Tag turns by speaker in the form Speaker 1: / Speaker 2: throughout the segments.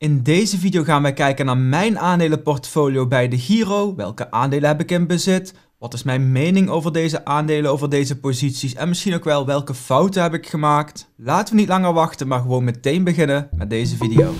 Speaker 1: In deze video gaan wij kijken naar mijn aandelenportfolio bij de Giro. Welke aandelen heb ik in bezit? Wat is mijn mening over deze aandelen, over deze posities? En misschien ook wel welke fouten heb ik gemaakt? Laten we niet langer wachten, maar gewoon meteen beginnen met deze video.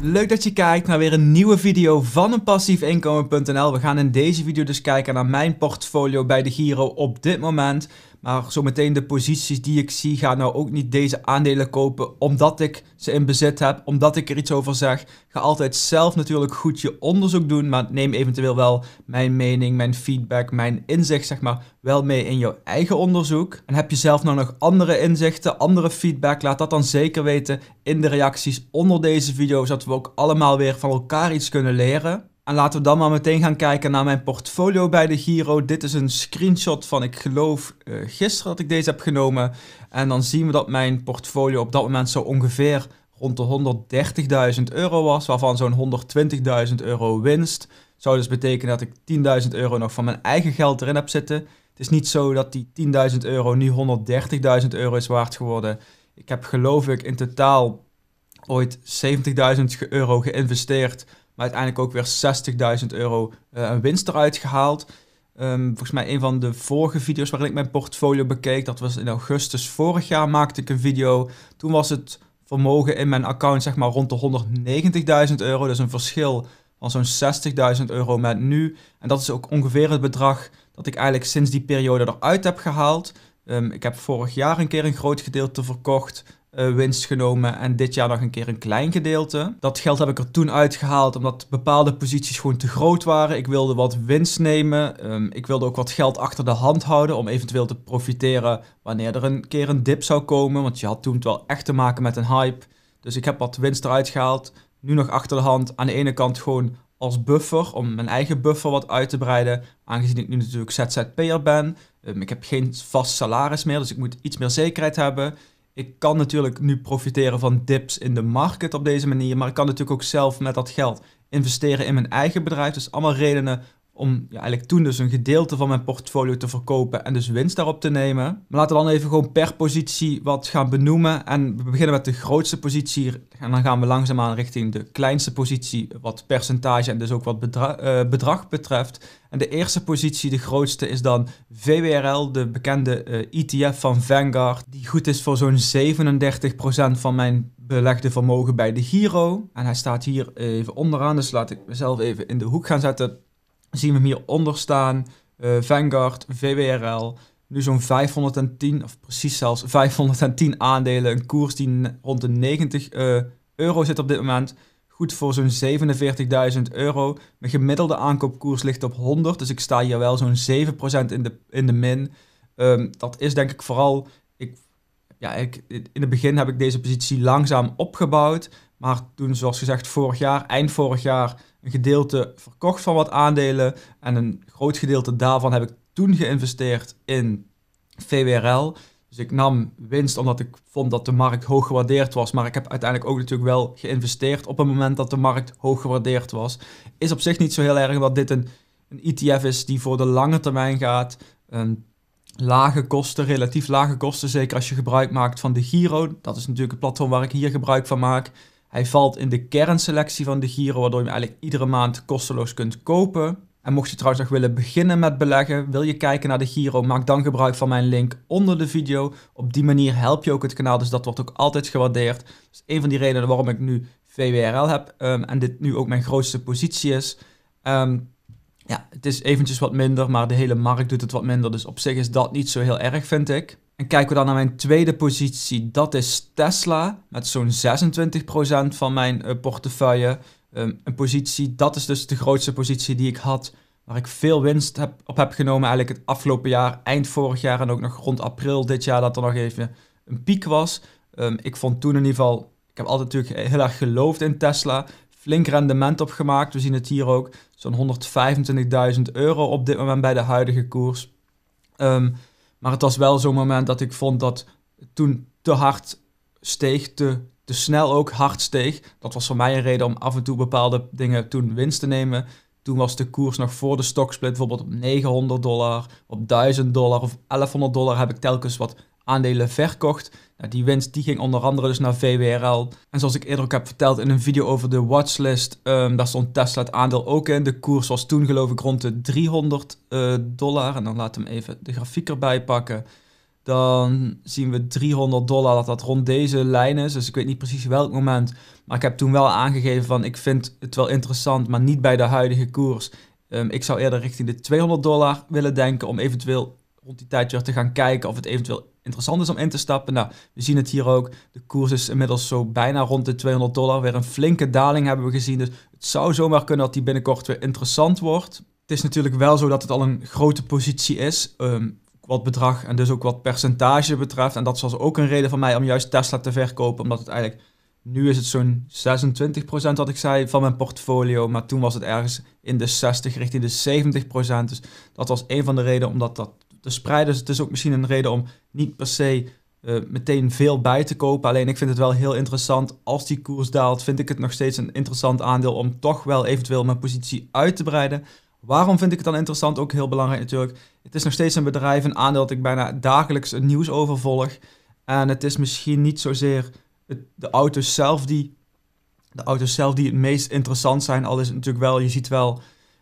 Speaker 1: Leuk dat je kijkt naar weer een nieuwe video van een passiefinkomen.nl. We gaan in deze video dus kijken naar mijn portfolio bij de Giro op dit moment. Maar zometeen de posities die ik zie, ga nou ook niet deze aandelen kopen omdat ik ze in bezit heb, omdat ik er iets over zeg. Ga altijd zelf natuurlijk goed je onderzoek doen, maar neem eventueel wel mijn mening, mijn feedback, mijn inzicht, zeg maar, wel mee in jouw eigen onderzoek. En heb je zelf nou nog andere inzichten, andere feedback, laat dat dan zeker weten in de reacties onder deze video, zodat we ook allemaal weer van elkaar iets kunnen leren. En laten we dan maar meteen gaan kijken naar mijn portfolio bij de Giro. Dit is een screenshot van, ik geloof, uh, gisteren dat ik deze heb genomen. En dan zien we dat mijn portfolio op dat moment zo ongeveer rond de 130.000 euro was, waarvan zo'n 120.000 euro winst. Zou dus betekenen dat ik 10.000 euro nog van mijn eigen geld erin heb zitten. Het is niet zo dat die 10.000 euro nu 130.000 euro is waard geworden. Ik heb geloof ik in totaal ooit 70.000 euro geïnvesteerd maar uiteindelijk ook weer 60.000 euro eh, een winst eruit gehaald. Ehm, volgens mij een van de vorige video's waarin ik mijn portfolio bekeek, dat was in augustus vorig jaar, maakte ik een video. Toen was het vermogen in mijn account zeg maar rond de 190.000 euro. Dus een verschil van zo'n 60.000 euro met nu. En dat is ook ongeveer het bedrag dat ik eigenlijk sinds die periode eruit heb gehaald. Ehm, ik heb vorig jaar een keer een groot gedeelte verkocht. Eh, winst genomen en dit jaar nog een keer een klein gedeelte. Dat geld heb ik er toen uitgehaald omdat bepaalde posities gewoon te groot waren. Ik wilde wat winst nemen. Ehm, ik wilde ook wat geld achter de hand houden om eventueel te profiteren wanneer er een keer een dip zou komen. Want je had toen wel echt te maken met een hype. Dus ik heb wat winst eruit gehaald. Nu nog achter de hand. Aan de ene kant gewoon als buffer om mijn eigen buffer wat uit te breiden. Aangezien ik nu natuurlijk ZZP'er ben. Um, ik heb geen vast salaris meer, dus ik moet iets meer zekerheid hebben ik kan natuurlijk nu profiteren van dips in de market op deze manier, maar ik kan natuurlijk ook zelf met dat geld investeren in mijn eigen bedrijf. Dus allemaal redenen om ja, eigenlijk toen dus een gedeelte van mijn portfolio te verkopen en dus winst daarop te nemen. Maar laten we dan even gewoon per positie wat gaan benoemen. En we beginnen met de grootste positie en dan gaan we langzaamaan richting de kleinste positie wat percentage en dus ook wat eh, bedrag betreft. En de eerste positie, de grootste, is dan VWRL, de bekende ETF eh, e van Vanguard, die goed is voor zo'n 37% van mijn belegde vermogen bij de Giro. En hij staat hier even onderaan, dus laat ik mezelf even in de hoek gaan zetten zien we hem hieronder staan. Eh, Vanguard, VWRL. Nu zo'n 510, of precies zelfs 510 aandelen. Een koers die rond de 90 eh, euro zit op dit moment. Goed voor zo'n 47.000 euro. Mijn gemiddelde aankoopkoers ligt op 100. Dus ik sta hier wel zo'n 7% in de, in de min. Ehm, dat is denk ik vooral. Ik, ja, ik, in het begin heb ik deze positie langzaam opgebouwd. Maar toen, zoals gezegd, vorig jaar, eind vorig jaar een gedeelte verkocht van wat aandelen. En een groot gedeelte daarvan heb ik toen geïnvesteerd in VWRL. Dus ik nam winst omdat ik vond dat de markt hoog gewaardeerd was. Maar ik heb uiteindelijk ook natuurlijk wel geïnvesteerd op het moment dat de markt hoog gewaardeerd was. Is op zich niet zo heel erg dat dit een, een ETF is die voor de lange termijn gaat. Een lage kosten, relatief lage kosten. Zeker als je gebruik maakt van de Giro. Dat is natuurlijk het platform waar ik hier gebruik van maak. Hij valt in de kernselectie van de Giro, waardoor je hem eigenlijk iedere maand kosteloos kunt kopen. En mocht je trouwens nog willen beginnen met beleggen, wil je kijken naar de Giro, maak dan gebruik van mijn link onder de video. Op die manier help je ook het kanaal, dus dat wordt ook altijd gewaardeerd. Dat is een van die redenen waarom ik nu VWRL heb ehm, en dit nu ook mijn grootste positie is. Ehm, ja, het is eventjes wat minder, maar de hele markt doet het wat minder, dus op zich is dat niet zo heel erg, vind ik. En kijken we dan naar mijn tweede positie, dat is Tesla met zo'n 26% van mijn eh, portefeuille. Ehm, een positie, dat is dus de grootste positie die ik had, waar ik veel winst heb, op heb genomen eigenlijk het afgelopen jaar, eind vorig jaar en ook nog rond april dit jaar dat er nog even een piek was. Ehm, ik vond toen in ieder geval, ik heb altijd natuurlijk heel erg geloofd in Tesla, flink rendement opgemaakt. We zien het hier ook, zo'n 125.000 euro op dit moment bij de huidige koers. Um, maar het was wel zo'n moment dat ik vond dat toen te hard steeg, te, te snel ook hard steeg. Dat was voor mij een reden om af en toe bepaalde dingen toen winst te nemen. Toen was de koers nog voor de stocksplit bijvoorbeeld op 900 dollar, op 1000 dollar of 1100 dollar heb ik telkens wat aandelen verkocht die winst die ging onder andere dus naar VWRL. En zoals ik eerder ook heb verteld in een video over de watchlist, ehm, daar stond Tesla het aandeel ook in. De koers was toen geloof ik rond de 300 eh, dollar. En dan laten we even de grafiek erbij pakken. Dan zien we 300 dollar dat dat rond deze lijn is. Dus ik weet niet precies welk moment. Maar ik heb toen wel aangegeven van ik vind het wel interessant, maar niet bij de huidige koers. Ehm, ik zou eerder richting de 200 dollar willen denken om eventueel rond die tijd weer te gaan kijken of het eventueel interessant is om in te stappen. Nou, we zien het hier ook. De koers is inmiddels zo bijna rond de 200 dollar. Weer een flinke daling hebben we gezien. Dus het zou zomaar kunnen dat die binnenkort weer interessant wordt. Het is natuurlijk wel zo dat het al een grote positie is. Ehm, wat bedrag en dus ook wat percentage betreft. En dat was ook een reden van mij om juist Tesla te verkopen. Omdat het eigenlijk, nu is het zo'n 26% wat ik zei van mijn portfolio. Maar toen was het ergens in de 60 richting de 70%. Dus dat was een van de redenen omdat dat te spreiden. Dus het is ook misschien een reden om niet per se eh, meteen veel bij te kopen. Alleen ik vind het wel heel interessant. Als die koers daalt, vind ik het nog steeds een interessant aandeel om toch wel eventueel mijn positie uit te breiden. Waarom vind ik het dan interessant? Ook heel belangrijk natuurlijk. Het is nog steeds een bedrijf, een aandeel dat ik bijna dagelijks het nieuws over volg. En het is misschien niet zozeer het, de auto's zelf die de auto's zelf die het meest interessant zijn. Al is het natuurlijk wel, je ziet wel,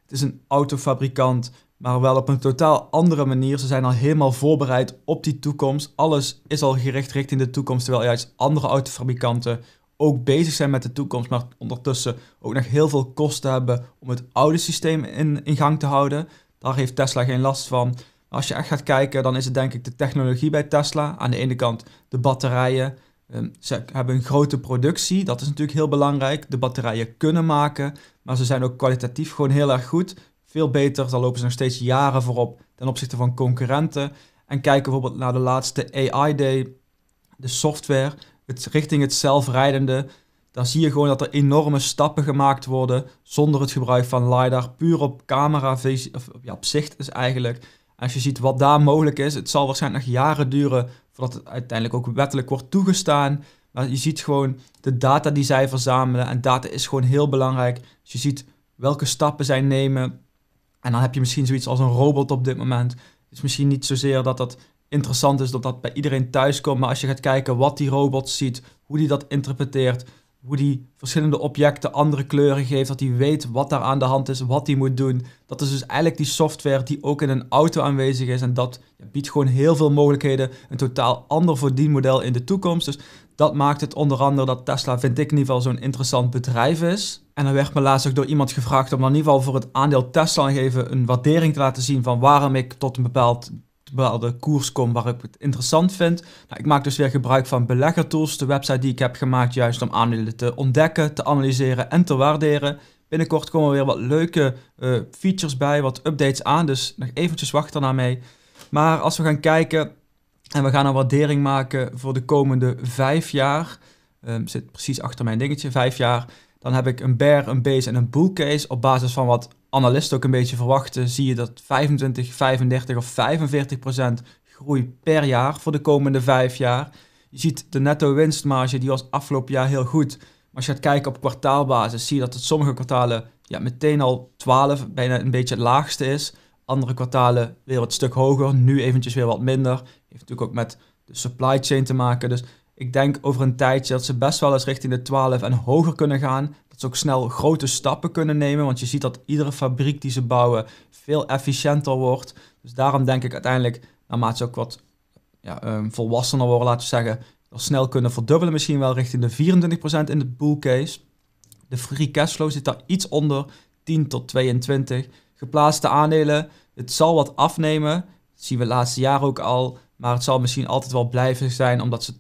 Speaker 1: het is een autofabrikant maar wel op een totaal andere manier. Ze zijn al helemaal voorbereid op die toekomst. Alles is al gericht richting de toekomst, terwijl juist andere autofabrikanten ook bezig zijn met de toekomst, maar ondertussen ook nog heel veel kosten hebben om het oude systeem in, in gang te houden. Daar heeft Tesla geen last van. als je echt gaat kijken, dan is het denk ik de technologie bij Tesla. Aan de ene kant de batterijen. Ehm, ze hebben een grote productie, dat is natuurlijk heel belangrijk. De batterijen kunnen maken, maar ze zijn ook kwalitatief gewoon heel erg goed veel beter. Dan lopen ze nog steeds jaren voorop ten opzichte van concurrenten. En kijken bijvoorbeeld naar de laatste AI Day, de software, het, richting het zelfrijdende. Dan zie je gewoon dat er enorme stappen gemaakt worden zonder het gebruik van LiDAR. Puur op camera, of, ja, op zicht is eigenlijk. Als je ziet wat daar mogelijk is, het zal waarschijnlijk nog jaren duren voordat het uiteindelijk ook wettelijk wordt toegestaan. Maar je ziet gewoon de data die zij verzamelen. En data is gewoon heel belangrijk. Dus je ziet welke stappen zij nemen en dan heb je misschien zoiets als een robot op dit moment. is misschien niet zozeer dat dat interessant is dat dat bij iedereen thuis komt. Maar als je gaat kijken wat die robot ziet, hoe die dat interpreteert, hoe die verschillende objecten andere kleuren geeft, dat hij weet wat daar aan de hand is, wat hij moet doen. Dat is dus eigenlijk die software die ook in een auto aanwezig is en dat biedt gewoon heel veel mogelijkheden. Een totaal ander verdienmodel in de toekomst. Dus dat maakt het onder andere dat Tesla, vind ik in ieder geval, zo'n interessant bedrijf is. En dan werd me laatst ook door iemand gevraagd om in ieder geval voor het aandeel Tesla even een waardering te laten zien van waarom ik tot een bepaald, bepaalde koers kom waar ik het interessant vind. Nou, ik maak dus weer gebruik van beleggertools, de website die ik heb gemaakt juist om aandelen te ontdekken, te analyseren en te waarderen. Binnenkort komen weer wat leuke eh, features bij, wat updates aan, dus nog eventjes wachten naar mee. Maar als we gaan kijken en we gaan een waardering maken voor de komende vijf jaar, um, zit precies achter mijn dingetje, vijf jaar, dan heb ik een bear, een base en een bull case. Op basis van wat analisten ook een beetje verwachten, zie je dat 25, 35 of 45 procent groei per jaar voor de komende vijf jaar. Je ziet de netto winstmarge, die was afgelopen jaar heel goed. Maar als je gaat kijken op kwartaalbasis, zie je dat het sommige kwartalen ja, meteen al 12, bijna een beetje het laagste is. Andere kwartalen weer wat stuk hoger, nu eventjes weer wat minder. Heeft natuurlijk ook met de supply chain te maken. Dus ik denk over een tijdje dat ze best wel eens richting de 12 en hoger kunnen gaan. Dat ze ook snel grote stappen kunnen nemen. Want je ziet dat iedere fabriek die ze bouwen veel efficiënter wordt. Dus daarom denk ik uiteindelijk, naarmate ze ook wat ja, ehm, volwassener worden, laten we zeggen, dat snel kunnen verdubbelen. Misschien wel richting de 24% in de bullcase De free cashflow zit daar iets onder, 10 tot 22. Geplaatste aandelen, het zal wat afnemen. Dat zien we het laatste jaar ook al. Maar het zal misschien altijd wel blijven zijn, omdat ze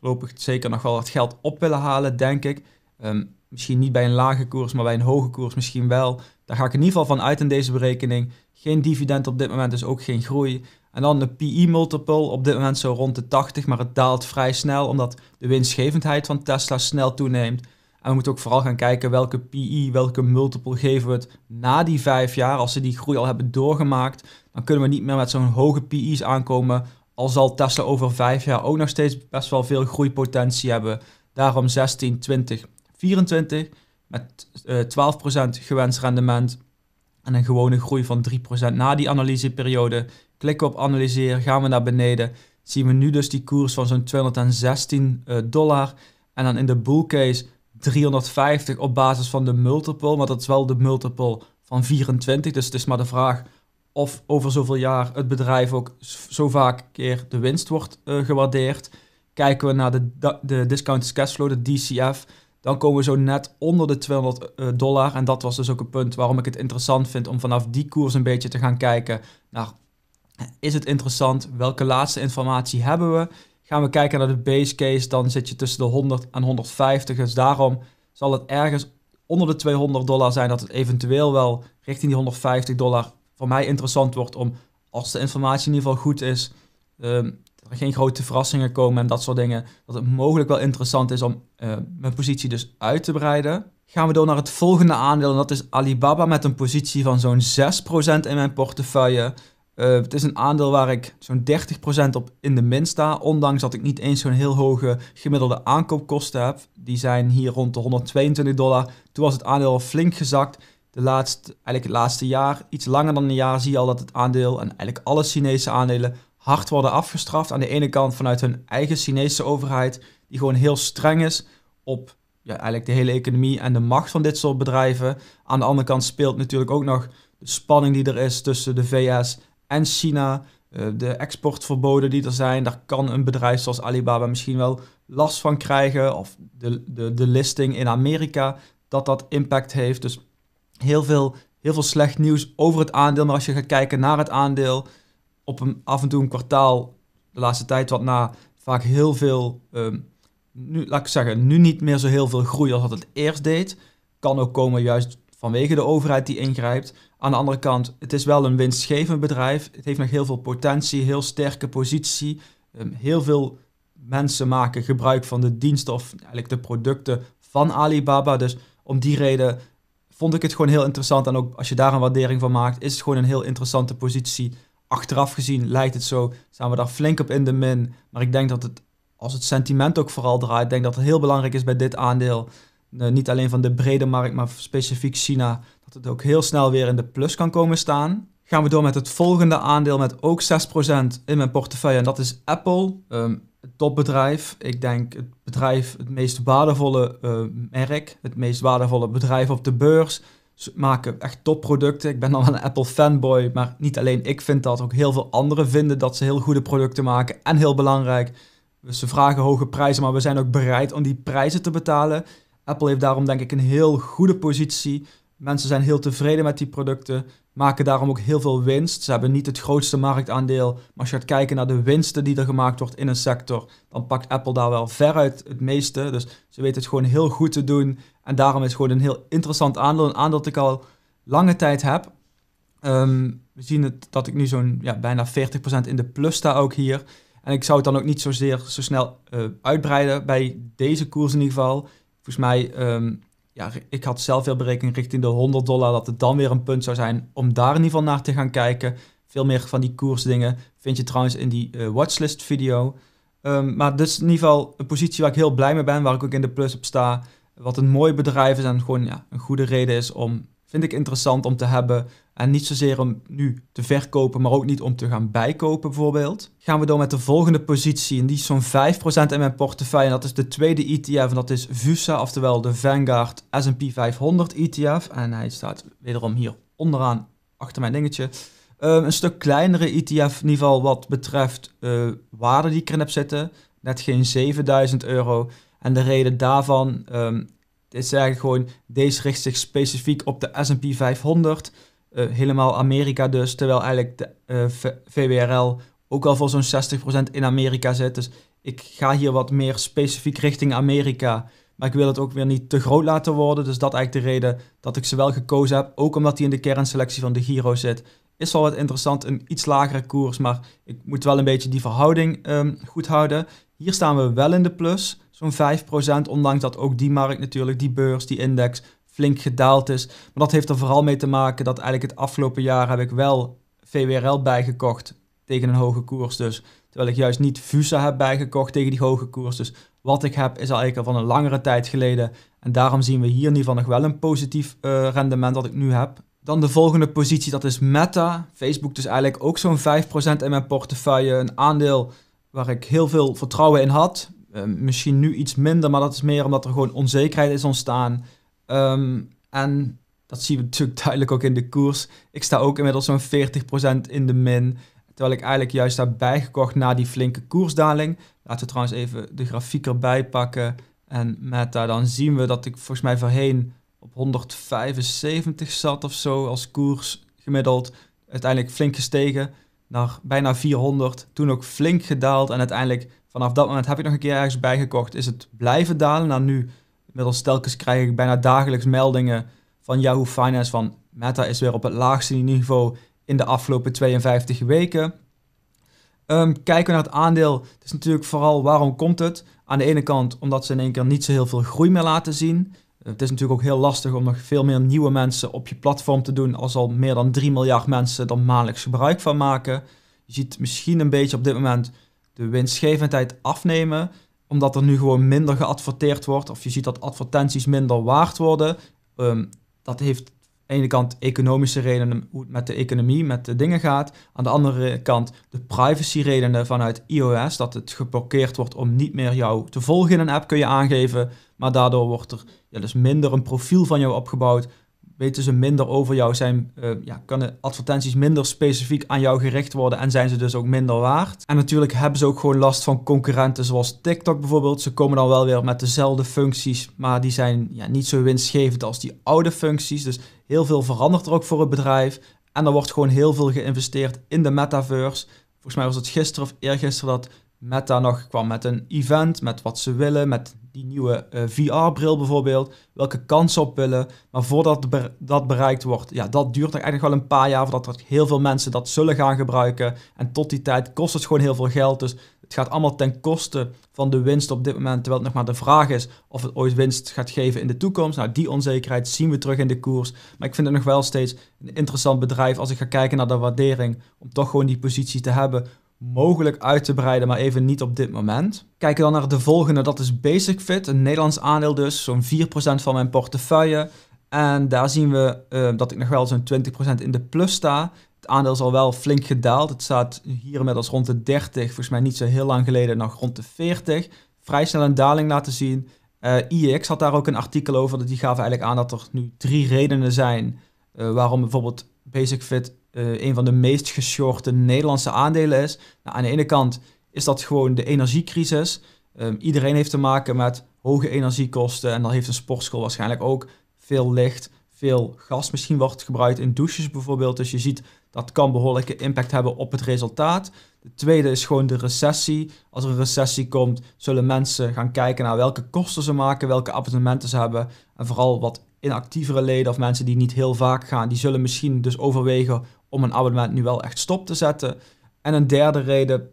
Speaker 1: voorlopig zeker nog wel wat geld op willen halen, denk ik. Ehm, misschien niet bij een lage koers, maar bij een hoge koers misschien wel. Daar ga ik in ieder geval van uit in deze berekening. Geen dividend op dit moment, dus ook geen groei. En dan de PE-multiple, op dit moment zo rond de 80, maar het daalt vrij snel omdat de winstgevendheid van Tesla snel toeneemt. En we moeten ook vooral gaan kijken welke PE, welke multiple geven we het na die vijf jaar. Als ze die groei al hebben doorgemaakt, dan kunnen we niet meer met zo'n hoge PE's aankomen al zal Tesla over vijf jaar ook nog steeds best wel veel groeipotentie hebben. Daarom 16, 20, 24 met uh, eh, 12% gewenst rendement en een gewone groei van 3% na die analyseperiode. Klik op analyseren, gaan we naar beneden. Zien we nu dus die koers van zo'n 216 eh, dollar. En dan in de bull case 350 op basis van de multiple. Maar dat is wel de multiple van 24. Dus het is maar de vraag of over zoveel jaar het bedrijf ook zo vaak keer de winst wordt eh, gewaardeerd. Kijken we naar de, de discounted cashflow, de DCF, dan komen we zo net onder de 200 eh, dollar. En dat was dus ook een punt waarom ik het interessant vind om vanaf die koers een beetje te gaan kijken naar is het interessant? Welke laatste informatie hebben we? Gaan we kijken naar de base case, dan zit je tussen de 100 en 150. Dus daarom zal het ergens onder de 200 dollar zijn dat het eventueel wel richting die 150 dollar voor mij interessant wordt om, als de informatie in ieder geval goed is, ehm, dat er geen grote verrassingen komen en dat soort dingen, dat het mogelijk wel interessant is om eh, mijn positie dus uit te breiden. Gaan we door naar het volgende aandeel en dat is Alibaba met een positie van zo'n 6% in mijn portefeuille. Eh, het is een aandeel waar ik zo'n 30% op in de min sta. Ondanks dat ik niet eens zo'n heel hoge gemiddelde aankoopkosten heb. Die zijn hier rond de 122 dollar. Toen was het aandeel al flink gezakt de laatste, eigenlijk het laatste jaar, iets langer dan een jaar, zie je al dat het aandeel en eigenlijk alle Chinese aandelen hard worden afgestraft. Aan de ene kant vanuit hun eigen Chinese overheid, die gewoon heel streng is op ja, eigenlijk de hele economie en de macht van dit soort bedrijven. Aan de andere kant speelt natuurlijk ook nog de spanning die er is tussen de VS en China. Eh, de exportverboden die er zijn, daar kan een bedrijf zoals Alibaba misschien wel last van krijgen. Of de, de, de listing in Amerika, dat dat impact heeft. Dus heel veel, heel veel slecht nieuws over het aandeel. Maar als je gaat kijken naar het aandeel, op een, af en toe een kwartaal, de laatste tijd wat na, vaak heel veel, ehm, nu, laat ik zeggen, nu niet meer zo heel veel groei als dat het eerst deed. Kan ook komen juist vanwege de overheid die ingrijpt. Aan de andere kant, het is wel een winstgevend bedrijf. Het heeft nog heel veel potentie, heel sterke positie. Ehm, heel veel mensen maken gebruik van de diensten of eigenlijk de producten van Alibaba. Dus om die reden vond ik het gewoon heel interessant. En ook als je daar een waardering van maakt, is het gewoon een heel interessante positie. Achteraf gezien lijkt het zo, staan we daar flink op in de min. Maar ik denk dat het, als het sentiment ook vooral draait, denk dat het heel belangrijk is bij dit aandeel. Eh, niet alleen van de brede markt, maar specifiek China. Dat het ook heel snel weer in de plus kan komen staan gaan we door met het volgende aandeel met ook 6% in mijn portefeuille. En dat is Apple, um, topbedrijf. Ik denk het bedrijf, het meest waardevolle eh, merk, het meest waardevolle bedrijf op de beurs. Ze maken echt topproducten. Ik ben dan wel een Apple fanboy, maar niet alleen ik vind dat. Ook heel veel anderen vinden dat ze heel goede producten maken. En heel belangrijk, dus ze vragen hoge prijzen, maar we zijn ook bereid om die prijzen te betalen. Apple heeft daarom denk ik een heel goede positie. Mensen zijn heel tevreden met die producten maken daarom ook heel veel winst. Ze hebben niet het grootste marktaandeel. Maar als je gaat kijken naar de winsten die er gemaakt wordt in een sector, dan pakt Apple daar wel veruit het meeste. Dus ze weten het gewoon heel goed te doen. En daarom is het gewoon een heel interessant aandeel. Een aandeel dat ik al lange tijd heb. Ehm, we zien het, dat ik nu zo'n ja, bijna 40% in de plus sta ook hier. En ik zou het dan ook niet zozeer zo snel eh, uitbreiden bij deze koers in ieder geval. Volgens mij ehm, ja, ik had zelf heel berekening richting de 100 dollar dat het dan weer een punt zou zijn om daar in ieder geval naar te gaan kijken. Veel meer van die koersdingen vind je trouwens in die eh, watchlist video. Ehm, maar dus is in ieder geval een positie waar ik heel blij mee ben, waar ik ook in de plus op sta. Wat een mooi bedrijf is en gewoon ja, een goede reden is om vind ik interessant om te hebben. En niet zozeer om nu te verkopen, maar ook niet om te gaan bijkopen bijvoorbeeld. Gaan we door met de volgende positie en die is zo'n 5% in mijn portefeuille. En dat is de tweede ETF en dat is VUSA, oftewel de Vanguard S&P 500 ETF. En hij staat wederom hier onderaan achter mijn dingetje. Ehm, een stuk kleinere ETF, in ieder geval wat betreft eh, waarde die ik erin heb zitten. Net geen 7000 euro. En de reden daarvan ehm, dit is eigenlijk gewoon, deze richt zich specifiek op de S&P 500, eh, helemaal Amerika dus, terwijl eigenlijk de eh, VWRL ook al voor zo'n 60% in Amerika zit. Dus ik ga hier wat meer specifiek richting Amerika, maar ik wil het ook weer niet te groot laten worden. Dus dat eigenlijk de reden dat ik ze wel gekozen heb, ook omdat die in de kernselectie van de Giro zit. Is wel wat interessant, een iets lagere koers, maar ik moet wel een beetje die verhouding ehm, goed houden. Hier staan we wel in de plus zo'n 5%. Ondanks dat ook die markt natuurlijk, die beurs, die index flink gedaald is. Maar dat heeft er vooral mee te maken dat eigenlijk het afgelopen jaar heb ik wel VWRL bijgekocht tegen een hoge koers dus. Terwijl ik juist niet FUSA heb bijgekocht tegen die hoge koers. Dus wat ik heb is eigenlijk al van een langere tijd geleden. En daarom zien we hier in ieder geval nog wel een positief eh, rendement dat ik nu heb. Dan de volgende positie, dat is Meta. Facebook dus eigenlijk ook zo'n 5% in mijn portefeuille. Een aandeel waar ik heel veel vertrouwen in had. Eh, misschien nu iets minder, maar dat is meer omdat er gewoon onzekerheid is ontstaan. Ehm, en dat zien we natuurlijk duidelijk ook in de koers. Ik sta ook inmiddels zo'n 40% in de min. Terwijl ik eigenlijk juist heb bijgekocht na die flinke koersdaling. Laten we trouwens even de grafiek erbij pakken. En met daar dan zien we dat ik volgens mij voorheen op 175 zat of zo als koers gemiddeld. Uiteindelijk flink gestegen naar bijna 400. Toen ook flink gedaald en uiteindelijk vanaf dat moment heb ik nog een keer ergens bijgekocht. Is het blijven dalen. Nou nu, inmiddels telkens krijg ik bijna dagelijks meldingen van Yahoo Finance van Meta is weer op het laagste niveau in de afgelopen 52 weken. Ehm, kijken we naar het aandeel. Het is natuurlijk vooral waarom komt het? Aan de ene kant omdat ze in één keer niet zo heel veel groei meer laten zien. Het is natuurlijk ook heel lastig om nog veel meer nieuwe mensen op je platform te doen als al meer dan 3 miljard mensen er maandelijks gebruik van maken. Je ziet misschien een beetje op dit moment de winstgevendheid afnemen, omdat er nu gewoon minder geadverteerd wordt of je ziet dat advertenties minder waard worden. Ehm, dat heeft de ene kant economische redenen, hoe het met de economie, met de dingen gaat. Aan de andere kant de privacy redenen vanuit iOS, dat het geblokkeerd wordt om niet meer jou te volgen in een app, kun je aangeven. Maar daardoor wordt er ja, dus minder een profiel van jou opgebouwd. Weten ze minder over jou, zijn, uh, ja, advertenties minder specifiek aan jou gericht worden en zijn ze dus ook minder waard. En natuurlijk hebben ze ook gewoon last van concurrenten zoals TikTok bijvoorbeeld. Ze komen dan wel weer met dezelfde functies, maar die zijn ja, niet zo winstgevend als die oude functies. Dus Heel veel verandert er ook voor het bedrijf. En er wordt gewoon heel veel geïnvesteerd in de metaverse. Volgens mij was het gisteren of eergisteren dat Meta nog kwam met een event, met wat ze willen, met die nieuwe eh, VR-bril bijvoorbeeld, welke kansen op willen. Maar voordat dat bereikt wordt, ja, dat duurt eigenlijk wel een paar jaar voordat er heel veel mensen dat zullen gaan gebruiken. En tot die tijd kost het gewoon heel veel geld. Dus het gaat allemaal ten koste van de winst op dit moment. Terwijl het nog maar de vraag is of het ooit winst gaat geven in de toekomst. Nou, die onzekerheid zien we terug in de koers. Maar ik vind het nog wel steeds een interessant bedrijf als ik ga kijken naar de waardering. Om toch gewoon die positie te hebben. Mogelijk uit te breiden, maar even niet op dit moment. Kijken dan naar de volgende, dat is Basic Fit, een Nederlands aandeel dus, zo'n 4% van mijn portefeuille. En daar zien we eh, dat ik nog wel zo'n 20% in de plus sta aandeel is al wel flink gedaald. Het staat hier met als rond de 30, volgens mij niet zo heel lang geleden, nog rond de 40. Vrij snel een daling laten zien. Uh, eh, IX had daar ook een artikel over, dat die gaven eigenlijk aan dat er nu drie redenen zijn eh, waarom bijvoorbeeld Basic Fit eh, een van de meest geschorte Nederlandse aandelen is. Nou, aan de ene kant is dat gewoon de energiecrisis. Ehm, iedereen heeft te maken met hoge energiekosten en dan heeft een sportschool waarschijnlijk ook veel licht, veel gas misschien wordt gebruikt in douches bijvoorbeeld. Dus je ziet dat kan behoorlijke impact hebben op het resultaat. De tweede is gewoon de recessie. Als er een recessie komt, zullen mensen gaan kijken naar welke kosten ze maken, welke abonnementen ze hebben. En vooral wat inactievere leden of mensen die niet heel vaak gaan, die zullen misschien dus overwegen om een abonnement nu wel echt stop te zetten. En een derde reden,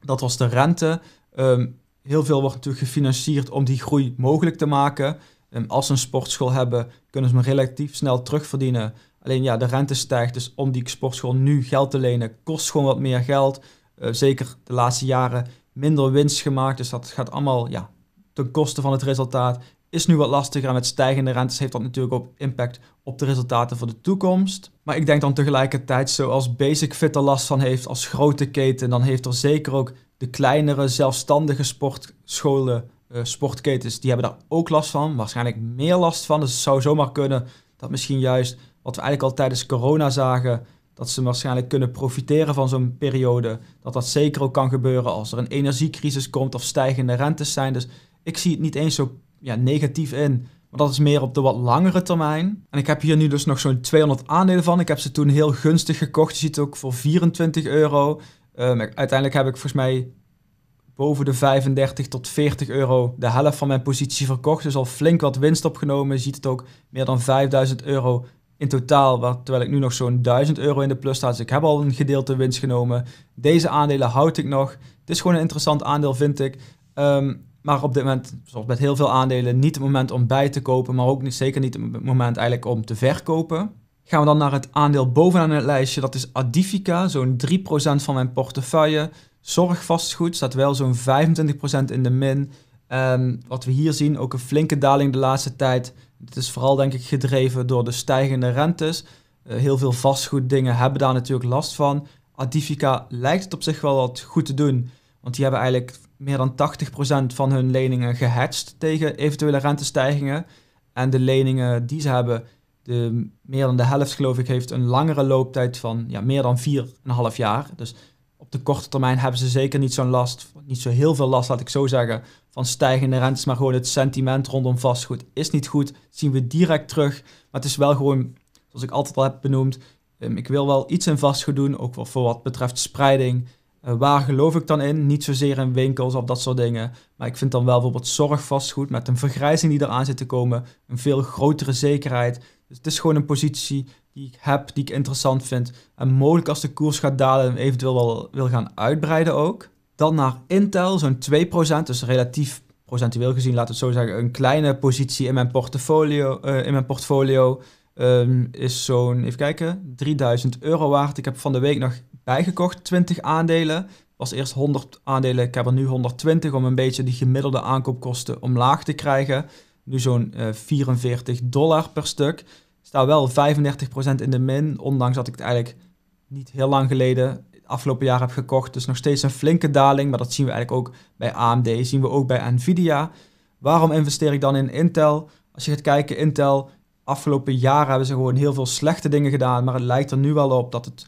Speaker 1: dat was de rente. Ehm, heel veel wordt natuurlijk gefinancierd om die groei mogelijk te maken. Um, als ze een sportschool hebben, kunnen ze me relatief snel terugverdienen Alleen ja, de rente stijgt. Dus om die sportschool nu geld te lenen, kost gewoon wat meer geld. Eh, zeker de laatste jaren minder winst gemaakt. Dus dat gaat allemaal ja, ten koste van het resultaat. Is nu wat lastiger en met stijgende rentes heeft dat natuurlijk ook impact op de resultaten voor de toekomst. Maar ik denk dan tegelijkertijd, zoals Basic Fit er last van heeft als grote keten, dan heeft er zeker ook de kleinere zelfstandige sportscholen, uh, sportketens, die hebben daar ook last van. Waarschijnlijk meer last van. Dus het zou zomaar kunnen dat misschien juist wat we eigenlijk al tijdens corona zagen, dat ze waarschijnlijk kunnen profiteren van zo'n periode. Dat dat zeker ook kan gebeuren als er een energiecrisis komt of stijgende rentes zijn. Dus ik zie het niet eens zo ja, negatief in. Maar dat is meer op de wat langere termijn. En ik heb hier nu dus nog zo'n 200 aandelen van. Ik heb ze toen heel gunstig gekocht. Je ziet het ook voor 24 euro. Ehm, uiteindelijk heb ik volgens mij boven de 35 tot 40 euro de helft van mijn positie verkocht. Dus al flink wat winst opgenomen. Je ziet het ook meer dan 5000 euro in totaal, terwijl ik nu nog zo'n 1000 euro in de plus sta, dus ik heb al een gedeelte winst genomen. Deze aandelen houd ik nog. Het is gewoon een interessant aandeel, vind ik. Ehm, maar op dit moment, zoals met heel veel aandelen, niet het moment om bij te kopen, maar ook niet, zeker niet het moment eigenlijk om te verkopen. Gaan we dan naar het aandeel bovenaan het lijstje, dat is Adifica, zo'n 3% van mijn portefeuille. Zorgvastgoed staat wel zo'n 25% in de min. Um, wat we hier zien, ook een flinke daling de laatste tijd. Het is vooral denk ik gedreven door de stijgende rentes. Eh, heel veel vastgoeddingen hebben daar natuurlijk last van. Adifica lijkt het op zich wel wat goed te doen. Want die hebben eigenlijk meer dan 80% van hun leningen gehedged tegen eventuele rentestijgingen. En de leningen die ze hebben, de, meer dan de helft geloof ik, heeft een langere looptijd van ja, meer dan 4,5 jaar. Dus op de korte termijn hebben ze zeker niet zo'n last, niet zo heel veel last laat ik zo zeggen, van stijgende rentes, maar gewoon het sentiment rondom vastgoed is niet goed. zien we direct terug. Maar het is wel gewoon, zoals ik altijd al heb benoemd, ehm, ik wil wel iets in vastgoed doen, ook wel voor wat betreft spreiding. Eh, waar geloof ik dan in? Niet zozeer in winkels of dat soort dingen. Maar ik vind dan wel bijvoorbeeld zorgvastgoed met een vergrijzing die eraan zit te komen. Een veel grotere zekerheid. Dus het is gewoon een positie die ik heb, die ik interessant vind. En mogelijk als de koers gaat dalen, eventueel wel wil gaan uitbreiden ook. Dan naar Intel, zo'n 2%. Dus relatief procentueel gezien, laat het zo zeggen, een kleine positie in mijn portfolio. Eh, in mijn portfolio ehm, is zo'n, even kijken, 3000 euro waard. Ik heb van de week nog bijgekocht, 20 aandelen. Was eerst 100 aandelen, ik heb er nu 120 om een beetje die gemiddelde aankoopkosten omlaag te krijgen. Nu zo'n 44 eh, dollar per stuk. Sta wel 35% in de min, ondanks dat ik het eigenlijk niet heel lang geleden afgelopen jaar heb gekocht. Dus nog steeds een flinke daling, maar dat zien we eigenlijk ook bij AMD, zien we ook bij Nvidia. Waarom investeer ik dan in Intel? Als je gaat kijken, Intel, afgelopen jaren hebben ze gewoon heel veel slechte dingen gedaan, maar het lijkt er nu wel op dat het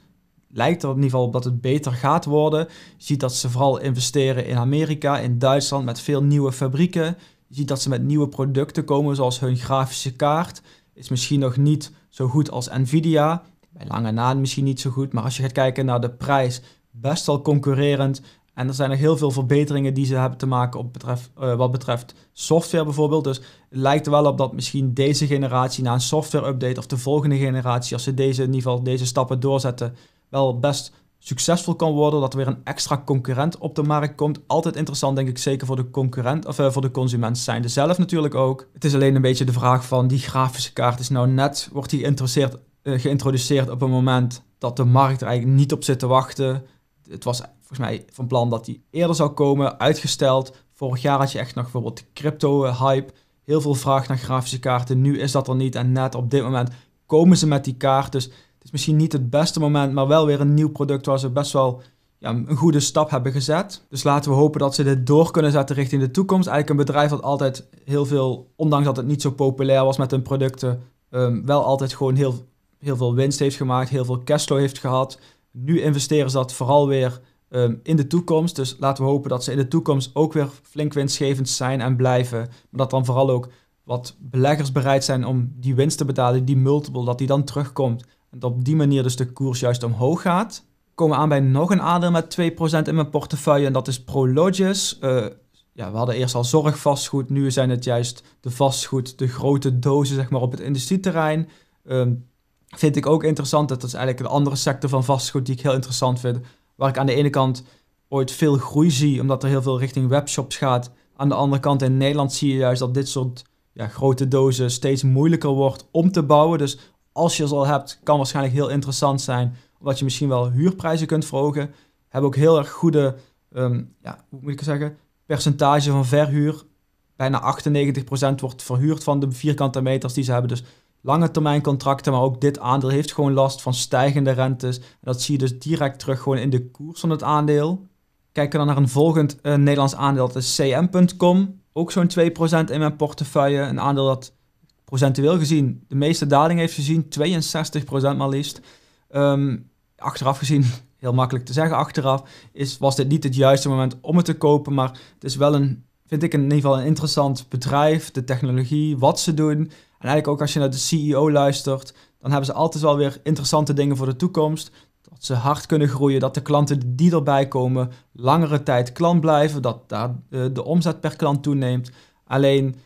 Speaker 1: lijkt er in ieder geval op dat het beter gaat worden. Je ziet dat ze vooral investeren in Amerika, in Duitsland met veel nieuwe fabrieken. Je ziet dat ze met nieuwe producten komen, zoals hun grafische kaart. Is misschien nog niet zo goed als Nvidia, bij lange na misschien niet zo goed. Maar als je gaat kijken naar de prijs, best wel concurrerend. En er zijn nog heel veel verbeteringen die ze hebben te maken op betreft, eh, wat betreft software bijvoorbeeld. Dus het lijkt er wel op dat misschien deze generatie na een software update of de volgende generatie, als ze deze, in ieder geval deze stappen doorzetten, wel best succesvol kan worden. Dat er weer een extra concurrent op de markt komt. Altijd interessant, denk ik, zeker voor de concurrent of eh, voor de consument zijn. zelf natuurlijk ook. Het is alleen een beetje de vraag van die grafische kaart is nou net, wordt die geïnteresseerd eh, geïntroduceerd op een moment dat de markt er eigenlijk niet op zit te wachten. Het was volgens mij van plan dat die eerder zou komen, uitgesteld. Vorig jaar had je echt nog bijvoorbeeld crypto-hype. Eh, heel veel vraag naar grafische kaarten. Nu is dat er niet. En net op dit moment komen ze met die kaart. Dus het is misschien niet het beste moment, maar wel weer een nieuw product waar ze best wel ja, een goede stap hebben gezet. Dus laten we hopen dat ze dit door kunnen zetten richting de toekomst. Eigenlijk een bedrijf dat altijd heel veel, ondanks dat het niet zo populair was met hun producten, ehm, wel altijd gewoon heel heel veel winst heeft gemaakt, heel veel cashflow heeft gehad. Nu investeren ze dat vooral weer ehm, in de toekomst. Dus laten we hopen dat ze in de toekomst ook weer flink winstgevend zijn en blijven. Maar dat dan vooral ook wat beleggers bereid zijn om die winst te betalen, die multiple, dat die dan terugkomt. En dat op die manier dus de koers juist omhoog gaat. Komen we aan bij nog een aandeel met 2% in mijn portefeuille en dat is Prologis. Uh, ja, we hadden eerst al zorgvastgoed, nu zijn het juist de vastgoed, de grote dozen zeg maar, op het industrieterrein. Ehm, vind ik ook interessant. Dat is eigenlijk een andere sector van vastgoed die ik heel interessant vind. Waar ik aan de ene kant ooit veel groei zie, omdat er heel veel richting webshops gaat. Aan de andere kant in Nederland zie je juist dat dit soort ja, grote dozen steeds moeilijker wordt om te bouwen. Dus als je ze al hebt, kan waarschijnlijk heel interessant zijn. Omdat je misschien wel huurprijzen kunt verhogen. Hebben ook heel erg goede, ehm, ja, hoe moet ik zeggen, percentage van verhuur. Bijna 98% wordt verhuurd van de vierkante meters die ze hebben. Dus lange termijn contracten, maar ook dit aandeel heeft gewoon last van stijgende rentes. En dat zie je dus direct terug gewoon in de koers van het aandeel. Kijken we dan naar een volgend eh, Nederlands aandeel, dat is cm.com. Ook zo'n 2% in mijn portefeuille. Een aandeel dat procentueel gezien de meeste daling heeft gezien, 62% maar liefst. Ehm, achteraf gezien, heel makkelijk te zeggen, achteraf is, was dit niet het juiste moment om het te kopen, maar het is wel een, vind ik in ieder geval een interessant bedrijf, de technologie, wat ze doen. En eigenlijk ook als je naar de CEO luistert, dan hebben ze altijd wel weer interessante dingen voor de toekomst. Dat ze hard kunnen groeien, dat de klanten die erbij komen langere tijd klant blijven, dat daar eh, de omzet per klant toeneemt. Alleen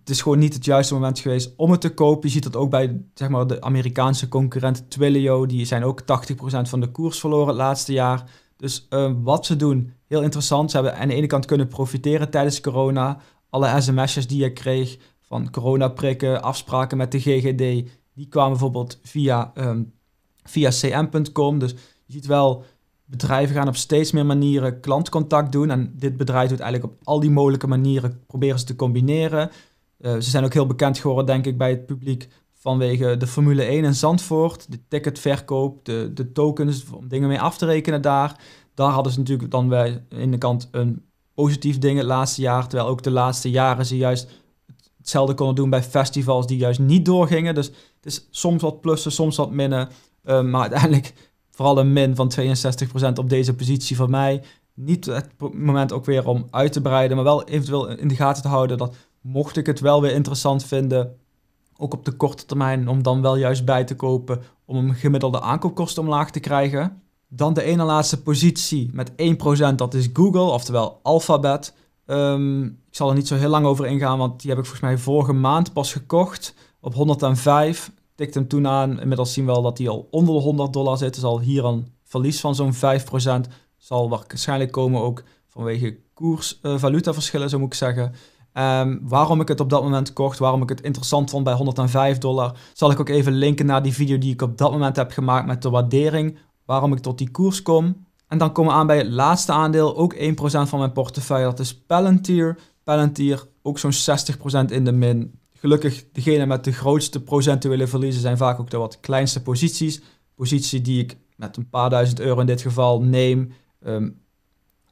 Speaker 1: het is gewoon niet het juiste moment geweest om het te kopen. Je ziet dat ook bij zeg maar, de Amerikaanse concurrent Twilio. Die zijn ook 80% van de koers verloren het laatste jaar. Dus eh, wat ze doen, heel interessant. Ze hebben aan de ene kant kunnen profiteren tijdens corona. Alle sms'jes die je kreeg, van coronaprikken, afspraken met de GGD, die kwamen bijvoorbeeld via, ehm, via cm.com. Dus je ziet wel, bedrijven gaan op steeds meer manieren klantcontact doen. En dit bedrijf doet eigenlijk op al die mogelijke manieren, proberen ze te combineren. Eh, ze zijn ook heel bekend geworden, denk ik, bij het publiek vanwege de Formule 1 in Zandvoort, de ticketverkoop, de, de tokens om dingen mee af te rekenen daar. Daar hadden ze natuurlijk dan bij in de kant een positief ding het laatste jaar, terwijl ook de laatste jaren ze juist hetzelfde konden doen bij festivals die juist niet doorgingen. Dus het is soms wat plussen, soms wat minnen. Ehm, maar uiteindelijk vooral een min van 62% op deze positie van mij. Niet het moment ook weer om uit te breiden, maar wel eventueel in de gaten te houden dat mocht ik het wel weer interessant vinden, ook op de korte termijn, om dan wel juist bij te kopen om een gemiddelde aankoopkosten omlaag te krijgen. Dan de ene laatste positie met 1%, dat is Google, oftewel Alphabet. Ehm, ik zal er niet zo heel lang over ingaan, want die heb ik volgens mij vorige maand pas gekocht op 105. Tikt hem toen aan. Inmiddels zien we al dat hij al onder de 100 dollar zit. Dus al hier een verlies van zo'n 5%. Zal waarschijnlijk komen ook vanwege koersvalutaverschillen, eh, zou zo moet ik zeggen. Ehm, waarom ik het op dat moment kocht, waarom ik het interessant vond bij 105 dollar, zal ik ook even linken naar die video die ik op dat moment heb gemaakt met de waardering, waarom ik tot die koers kom. En dan komen we aan bij het laatste aandeel, ook 1% van mijn portefeuille, dat is Palantir. Palantir ook zo'n 60% in de min. Gelukkig, degene met de grootste procentuele verliezen zijn vaak ook de wat kleinste posities. Positie die ik met een paar duizend euro in dit geval neem. Ehm,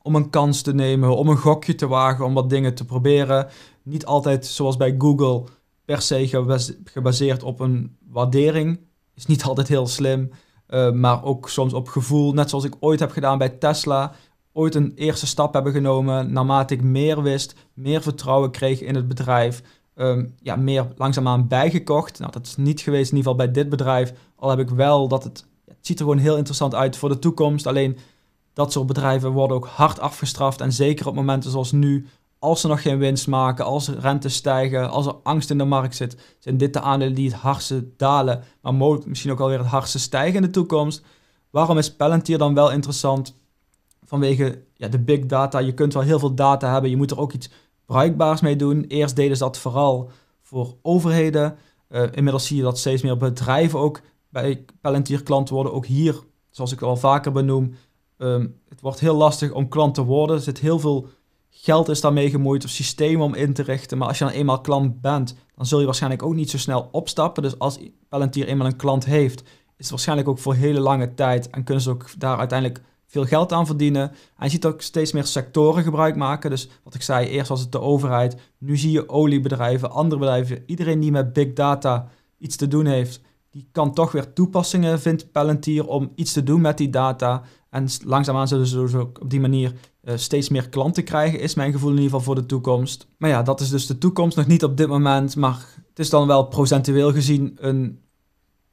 Speaker 1: om een kans te nemen, om een gokje te wagen, om wat dingen te proberen. Niet altijd zoals bij Google per se gebaseerd op een waardering. Is niet altijd heel slim. Ehm, maar ook soms op gevoel. Net zoals ik ooit heb gedaan bij Tesla ooit een eerste stap hebben genomen. Naarmate ik meer wist, meer vertrouwen kreeg in het bedrijf, ehm, ja, meer langzaamaan bijgekocht. Nou, dat is niet geweest, in ieder geval bij dit bedrijf. Al heb ik wel dat het, het ziet er gewoon heel interessant uit voor de toekomst. Alleen dat soort bedrijven worden ook hard afgestraft. En zeker op momenten zoals nu, als ze nog geen winst maken, als rentes stijgen, als er angst in de markt zit, zijn dit de aandelen die het hardste dalen, maar misschien ook alweer het hardste stijgen in de toekomst. Waarom is Palantir dan wel interessant? vanwege ja, de big data, je kunt wel heel veel data hebben, je moet er ook iets bruikbaars mee doen. Eerst deden ze dat vooral voor overheden. Eh, inmiddels zie je dat steeds meer bedrijven ook bij Palantir klant worden. Ook hier, zoals ik al vaker benoem, um, het wordt heel lastig om klant te worden. Er zit heel veel geld is daarmee gemoeid of systemen om in te richten. Maar als je dan eenmaal klant bent, dan zul je waarschijnlijk ook niet zo snel opstappen. Dus als Palantir eenmaal een klant heeft, is het waarschijnlijk ook voor hele lange tijd en kunnen ze ook daar uiteindelijk veel geld aan verdienen. En je ziet ook steeds meer sectoren gebruik maken. Dus wat ik zei, eerst was het de overheid. Nu zie je oliebedrijven, andere bedrijven. Iedereen die met big data iets te doen heeft, die kan toch weer toepassingen vindt Palantir om iets te doen met die data. En langzaamaan zullen ze dus ook op die manier eh, steeds meer klanten krijgen, is mijn gevoel in ieder geval voor de toekomst. Maar ja, dat is dus de toekomst, nog niet op dit moment, maar het is dan wel procentueel gezien een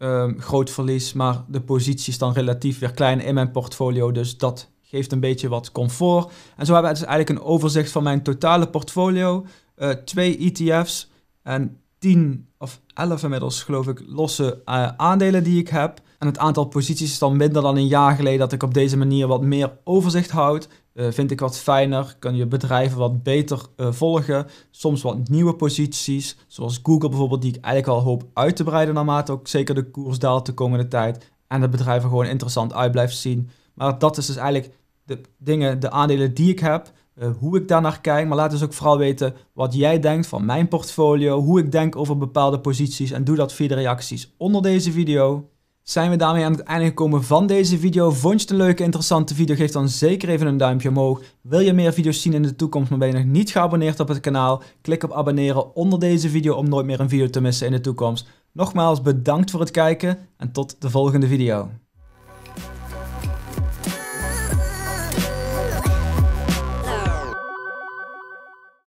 Speaker 1: Ehm, groot verlies, maar de positie is dan relatief weer klein in mijn portfolio. Dus dat geeft een beetje wat comfort. En zo hebben we dus eigenlijk een overzicht van mijn totale portfolio. Eh, twee ETF's en 10 of 11 inmiddels geloof ik losse eh, aandelen die ik heb. En het aantal posities is dan minder dan een jaar geleden dat ik op deze manier wat meer overzicht houd. Eh, vind ik wat fijner, kun je bedrijven wat beter eh, volgen. Soms wat nieuwe posities, zoals Google bijvoorbeeld, die ik eigenlijk al hoop uit te breiden naarmate ook zeker de koers daalt de komende tijd. En de bedrijven gewoon interessant uit blijft zien. Maar dat is dus eigenlijk de dingen, de aandelen die ik heb, eh, hoe ik daarnaar kijk. Maar laat dus ook vooral weten wat jij denkt van mijn portfolio, hoe ik denk over bepaalde posities. En doe dat via de reacties onder deze video. Zijn we daarmee aan het einde gekomen van deze video. Vond je het een leuke, interessante video? Geef dan zeker even een duimpje omhoog. Wil je meer video's zien in de toekomst, maar ben je nog niet geabonneerd op het kanaal? Klik op abonneren onder deze video om nooit meer een video te missen in de toekomst. Nogmaals bedankt voor het kijken en tot de volgende video.